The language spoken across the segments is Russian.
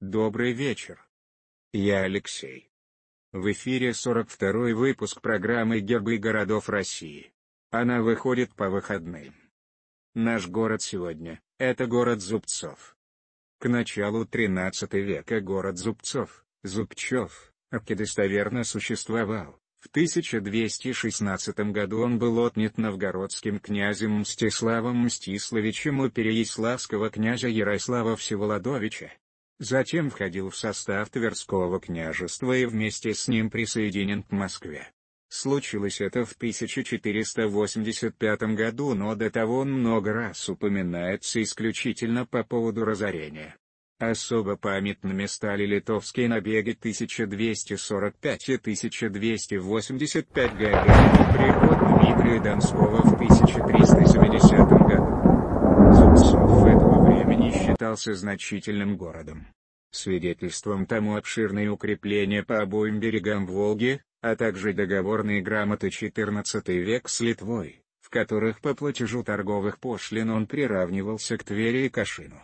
Добрый вечер. Я Алексей. В эфире 42 выпуск программы «Гербы городов России». Она выходит по выходным. Наш город сегодня – это город зубцов. К началу 13 века город зубцов, зубчев, Арки достоверно существовал. В 1216 году он был отнят новгородским князем Мстиславом Мстиславичем у переяславского князя Ярослава Всеволодовича, затем входил в состав Тверского княжества и вместе с ним присоединен к Москве. Случилось это в 1485 году, но до того он много раз упоминается исключительно по поводу разорения. Особо памятными стали литовские набеги 1245 и 1285 годов, приход Дмитрия Донского считался значительным городом. Свидетельством тому обширные укрепления по обоим берегам Волги, а также договорные грамоты XIV век с Литвой, в которых по платежу торговых пошлин он приравнивался к Твери и Кашину.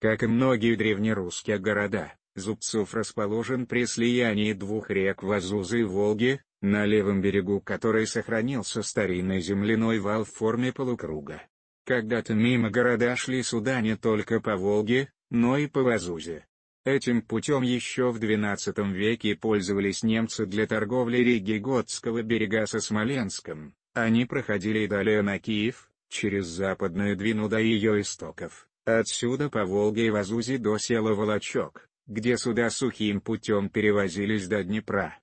Как и многие древнерусские города, Зубцов расположен при слиянии двух рек Вазузы и Волги, на левом берегу которой сохранился старинный земляной вал в форме полукруга, когда-то мимо города шли суда не только по Волге, но и по Вазузе. Этим путем еще в XII веке пользовались немцы для торговли Риги Готского берега со Смоленском, они проходили и далее на Киев, через западную Двину до ее истоков, отсюда по Волге и Вазузе до села Волочок, где суда сухим путем перевозились до Днепра.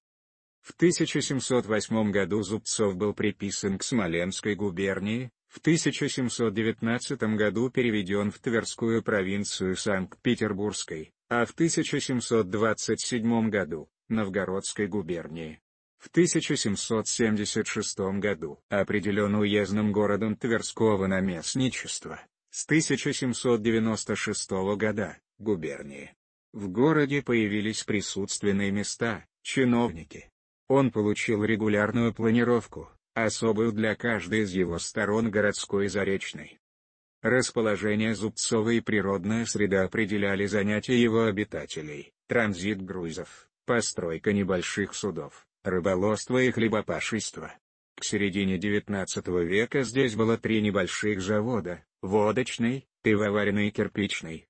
В 1708 году Зубцов был приписан к Смоленской губернии, в 1719 году переведен в Тверскую провинцию Санкт-Петербургской, а в 1727 году – Новгородской губернии. В 1776 году определен уездным городом Тверского наместничества, с 1796 года – губернии. В городе появились присутственные места, чиновники. Он получил регулярную планировку, особую для каждой из его сторон городской и заречной. Расположение Зубцова и природная среда определяли занятия его обитателей, транзит грузов, постройка небольших судов, рыболовство и хлебопашество. К середине XIX века здесь было три небольших завода, водочный, пивоваренный и кирпичный.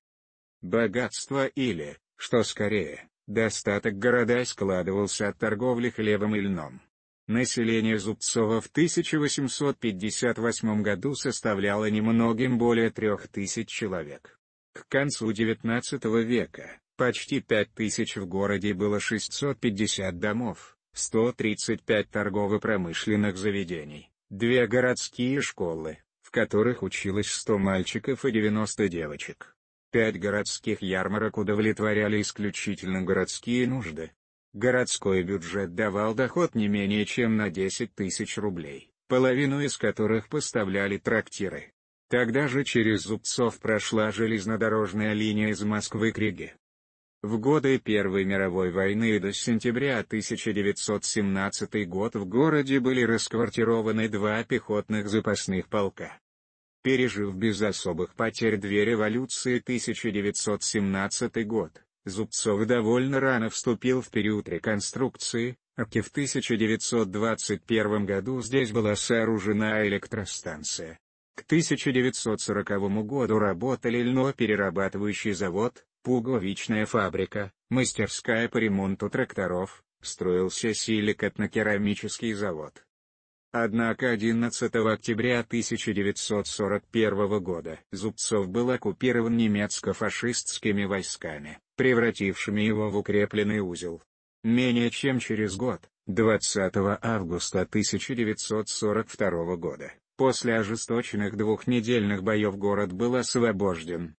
Богатство или, что скорее, достаток города складывался от торговли хлебом и льном. Население Зубцова в 1858 году составляло немногим более трех тысяч человек. К концу XIX века, почти пять тысяч в городе было 650 домов, 135 торгово-промышленных заведений, две городские школы, в которых училось 100 мальчиков и 90 девочек. Пять городских ярмарок удовлетворяли исключительно городские нужды, городской бюджет давал доход не менее чем на 10 тысяч рублей, половину из которых поставляли трактиры. Тогда же через Зубцов прошла железнодорожная линия из Москвы к Риге. В годы Первой мировой войны и до сентября 1917 год в городе были расквартированы два пехотных запасных полка. Пережив без особых потерь две революции 1917 год, Зубцов довольно рано вступил в период реконструкции, Аки в 1921 году здесь была сооружена электростанция. К 1940 году работали льноперерабатывающий завод, пуговичная фабрика, мастерская по ремонту тракторов, строился силикатно-керамический завод. Однако 11 октября 1941 года Зубцов был оккупирован немецко-фашистскими войсками, превратившими его в укрепленный узел. Менее чем через год, 20 августа 1942 года, после ожесточенных двухнедельных боев город был освобожден.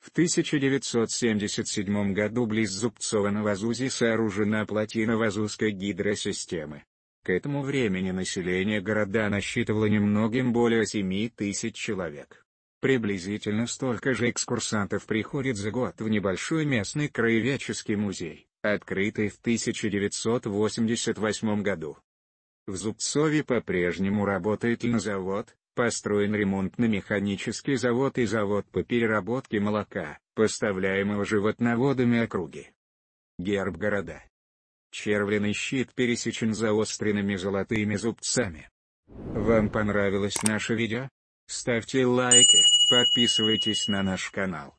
В 1977 году близ Зубцова на Вазузе сооружена плотина Вазузской гидросистемы, к этому времени население города насчитывало немногим более 7 тысяч человек. Приблизительно столько же экскурсантов приходит за год в небольшой местный краеведческий музей, открытый в 1988 году. В Зубцове по-прежнему работает льнозавод, построен ремонтно-механический завод и завод по переработке молока, поставляемого животноводами округи. Герб города Червленый щит пересечен заостренными золотыми зубцами. Вам понравилось наше видео? Ставьте лайки, подписывайтесь на наш канал.